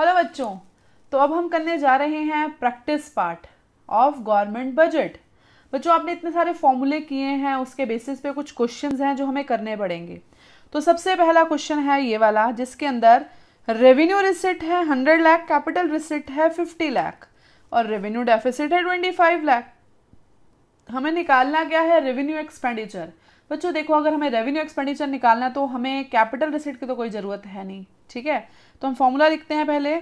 Hello बच्चों तो अब हम करने जा रहे हैं practice part of government budget बच्चों आपने इतने सारे फॉर्मूले किए हैं उसके बेसिस पे कुछ क्वेश्चंस हैं जो हमें करने पड़ेंगे तो सबसे पहला क्वेश्चन है ये वाला जिसके अंदर रेवेन्यू रिसिट है हंड्रेड लाख कैपिटल रिसिट है फिफ्टी लाख और रेवेन्यू डेफिसिट है ट्वेंटी फाइव लाख हमें निकालना क्या है रेवेन्यू एक्सपेंडिचर बच्चों देखो अगर हमें रेवेन्यू एक्सपेंडिचर निकालना तो हमें कैपिटल रिसिट की तो कोई ज़रूरत है नहीं ठीक है तो हम फॉर्मूला लिखते हैं पहले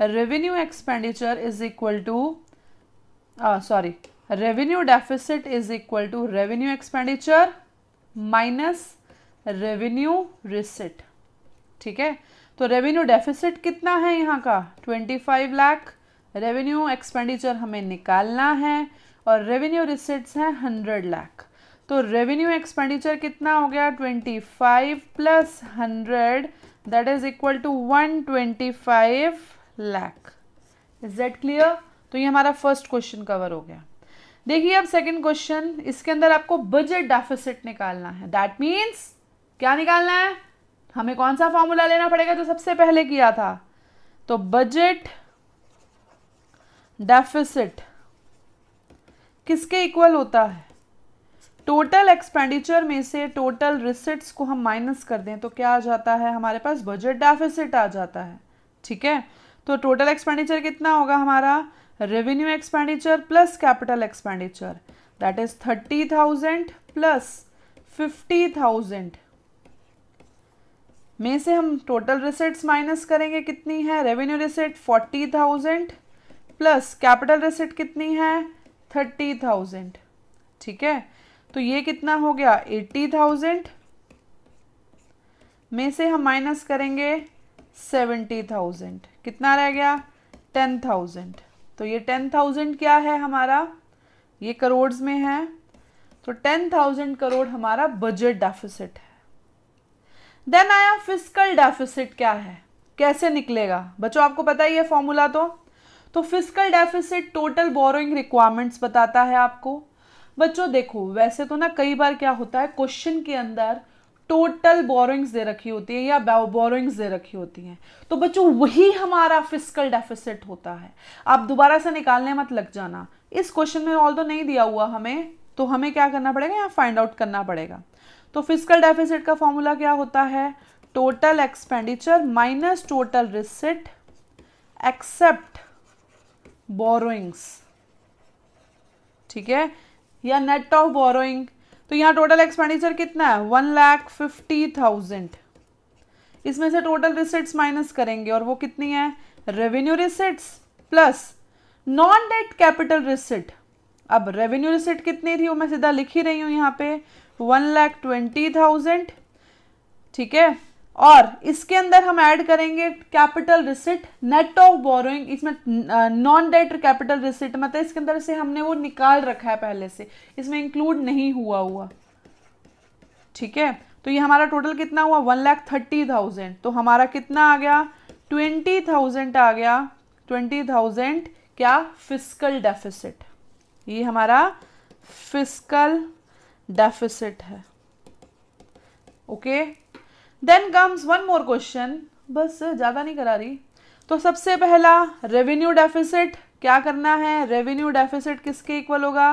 revenue expenditure is equal to sorry revenue deficit is equal to revenue expenditure minus revenue receipt ठीक है तो रेवेन्यू डेफिसिट कितना है यहाँ का twenty five lakh revenue expenditure हमें निकालना है और रेवेन्यू रिसिट्स हैं हंड्रेड लाख तो रेवेन्यू एक्सपेंडिचर कितना हो गया twenty five plus hundred that is equal to one twenty five lakh is that clear तो ये हमारा फर्स्ट क्वेश्चन कवर हो गया देखिए अब सेकंड क्वेश्चन इसके अंदर आपको बजट डेफिसिट निकालना है दैट मीन्स क्या निकालना है हमें कौन सा फॉर्मूला लेना पड़ेगा जो सबसे पहले किया था तो बजट डेफिसिट किसके इक्वल होता है टोटल एक्सपेंडिचर में से टोटल रिसिट्स को हम माइनस कर दें तो क्या आ जाता है हमारे पास बजट डेफिसिट आ जाता है ठीक है तो टोटल एक्सपेंडिचर कितना होगा हमारा revenue expenditure plus capital expenditure that is thirty thousand plus fifty thousand में से हम टोटल रिसिट्स माइनस करेंगे कितनी है revenue receipt forty thousand plus capital receipt कितनी है थर्टी थाउजेंड ठीक है तो ये कितना हो गया एट्टी थाउजेंड में से हम माइनस करेंगे सेवेंटी थाउजेंड कितना रह गया टेन थाउजेंड तो ये टेन थाउजेंड क्या है हमारा ये करोड़ में है तो टेन थाउजेंड करोड़ हमारा बजट डेफिसिट है देन आया फिजिकल डेफिसिट क्या है कैसे निकलेगा बच्चों आपको पता ही है फॉर्मूला तो तो physical deficit total borrowing requirements बताता है आपको बच्चों देखो वैसे तो ना कई बार क्या होता है क्वेश्चन के अंदर टोटल बोरोइंग्स दे रखी होती है या बोरोइंग्स दे रखी होती हैं तो बच्चों वही हमारा फिजिकल डेफिसिट होता है आप दोबारा से निकालने मत लग जाना इस क्वेश्चन में ऑल तो नहीं दिया हुआ हमें तो हमें क्या करना पड़ेगा या फाइंड आउट करना पड़ेगा तो फिजिकल डेफिसिट का फॉर्मूला क्या होता है total expenditure minus total receipt except borrowings ठीक है या नेट ऑफ बोरोइंग तो यहाँ टोटल एक्सपेंडिचर कितना है वन लैख फिफ्टी थाउजेंड इसमें से टोटल रिसिट्स माइनस करेंगे और वो कितनी है revenue receipts plus non debt capital receipt अब रेवेन्यू रिसिट कितनी थी वो मैं सीधा लिख ही रही हूँ यहाँ पे वन लैख ट्वेंटी थाउजेंड ठीक है और इसके अंदर हम ऐड करेंगे capital receipt net of borrowing इसमें नॉन डेट कैपिटल रिसिट मतलब इसके अंदर से हमने वो निकाल रखा है पहले से इसमें इंक्लूड नहीं हुआ हुआ ठीक है तो ये हमारा टोटल कितना हुआ वन लैख थर्टी थाउजेंड तो हमारा कितना आ गया ट्वेंटी थाउजेंड आ गया ट्वेंटी थाउजेंड क्या फिस्कल डेफिसिट ये हमारा फिस्कल डेफिसिट है okay okay? Then comes one more question बस ज़्यादा नहीं करा रही तो सबसे पहला रेवेन्यू डेफिसिट क्या करना है रेवेन्यू डेफिसिट किसके इक्वल होगा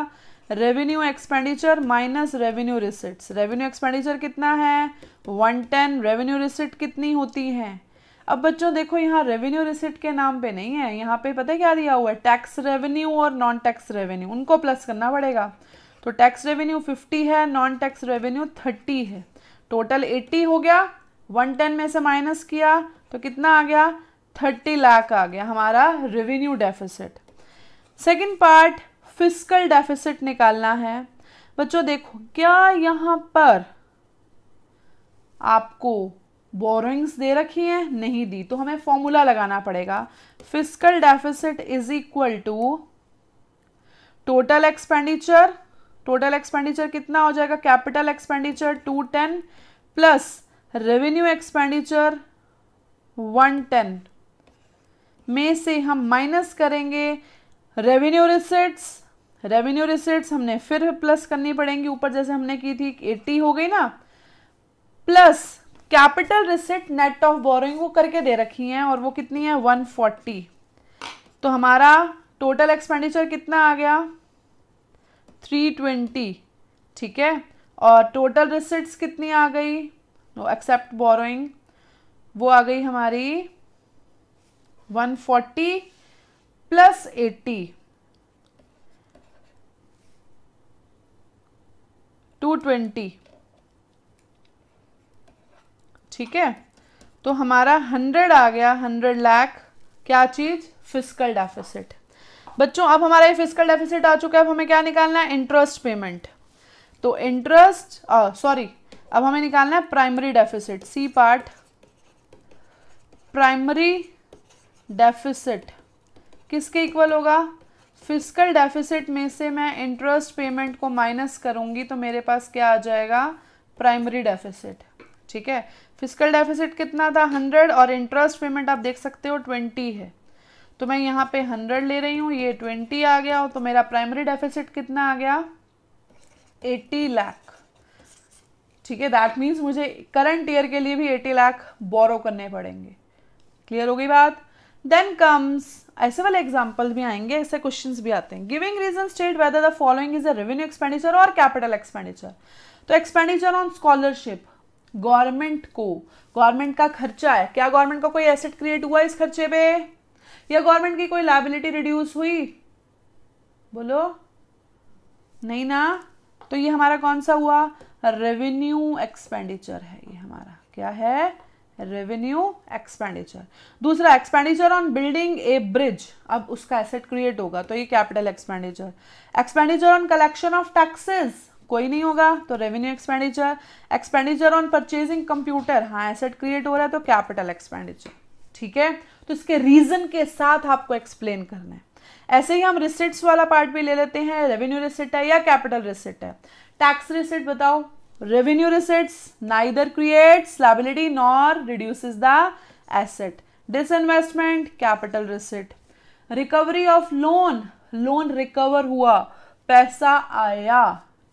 revenue expenditure minus revenue receipts revenue expenditure कितना है वन टेन रेवेन्यू रिसिट कितनी होती है अब बच्चों देखो यहाँ रेवेन्यू रिसिट के नाम पे नहीं है यहाँ पे पता है क्या दिया हुआ है टैक्स रेवेन्यू और नॉन टैक्स रेवेन्यू उनको प्लस करना पड़ेगा तो टैक्स रेवेन्यू 50 है नॉन टैक्स रेवेन्यू 30 है टोटल 80 हो गया वन टेन में से माइनस किया तो कितना आ गया थर्टी लाख आ गया हमारा revenue deficit second part physical deficit निकालना है बच्चों देखो क्या यहाँ पर आपको बोरिंग्स दे रखी हैं नहीं दी तो हमें फॉर्मूला लगाना पड़ेगा physical deficit is equal to total expenditure total expenditure कितना हो जाएगा capital expenditure two ten plus revenue expenditure one ten में से हम माइनस करेंगे रेवेन्यू रिसिट्स रेवेन्यू रिसिट्स हमने फिर प्लस करनी पड़ेंगी ऊपर जैसे हमने की थी एट्टी हो गई ना plus capital receipt net of borrowing वो करके दे रखी हैं और वो कितनी है वन फोर्टी तो हमारा टोटल एक्सपेंडिचर कितना आ गया थ्री ट्वेंटी ठीक है और टोटल रिसिट्स कितनी आ गई नो एक्सेप्ट बोरोइंग वो आ गई हमारी one forty plus eighty two twenty ठीक है तो हमारा हंड्रेड आ गया हंड्रेड लाख क्या चीज़ फिजिकल डेफिसिट बच्चों अब हमारा ये फिजिकल डेफिसिट आ चुका है अब हमें क्या निकालना है इंटरेस्ट पेमेंट तो इंटरेस्ट सॉरी अब हमें निकालना है primary deficit C part primary deficit किसके इक्वल होगा फिजिकल डेफिसिट में से मैं इंटरेस्ट पेमेंट को माइनस करूंगी तो मेरे पास क्या आ जाएगा प्राइमरी डेफिसिट ठीक है फिजिकल डेफिसिट कितना था हंड्रेड और इंटरेस्ट पेमेंट आप देख सकते हो ट्वेंटी है तो मैं यहाँ पे हंड्रेड ले रही हूँ ये ट्वेंटी आ गया तो मेरा प्राइमरी डेफिसिट कितना आ गया एटी लाख ठीक है दैट मीन्स मुझे करंट ईयर के लिए भी एटी लाख बोरो करने पड़ेंगे क्लियर हो गई बात देन कम्स ऐसे वाले एग्जाम्पल भी आएंगे ऐसे क्वेश्चन भी आते हैं giving reason state whether the following is a revenue expenditure और कैपिटल एक्सपेंडिचर तो एक्सपेंडिचर ऑन स्कॉलरशिप गवर्नमेंट को गवर्नमेंट का खर्चा है क्या गवर्नमेंट का कोई एसेट क्रिएट हुआ इस खर्चे पे या गवर्नमेंट की कोई लाइबिलिटी रिड्यूस हुई बोलो नहीं ना तो ये हमारा कौन सा हुआ रेवेन्यू एक्सपेंडिचर है ये हमारा क्या है रेवेन्यू एक्सपेंडिचर दूसरा expenditure on building a bridge अब उसका एसेट क्रिएट होगा तो ये capital expenditure expenditure on collection of taxes कोई नहीं होगा तो revenue expenditure expenditure on purchasing computer हाँ एसेट क्रिएट हो रहा है तो कैपिटल एक्सपेंडिचर ठीक है तो इसके रीज़न के साथ आपको एक्सप्लेन करना है ऐसे ही हम रिसिट्स वाला पार्ट भी ले लेते हैं रेवेन्यू रिसिट है या कैपिटल रिसिट है टैक्स रिसिट बताओ revenue receipts neither creates liability nor reduce the asset disinvestment capital receipt recovery of loan loan recover हुआ पैसा आया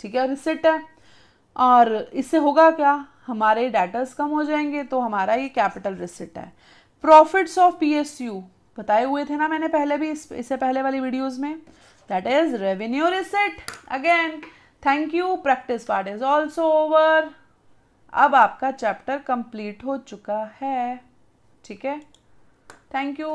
ठीक है रिसिट है और इससे होगा क्या हमारे डेटर्स कम हो जाएंगे तो हमारा ये कैपिटल रिसिट है प्रॉफिट्स ऑफ पीएसयू बताए हुए थे ना मैंने पहले भी इससे पहले वाली वीडियोस में that is revenue receipt again thank you practice part is also over अब आपका चैप्टर कंप्लीट हो चुका है ठीक है थैंक यू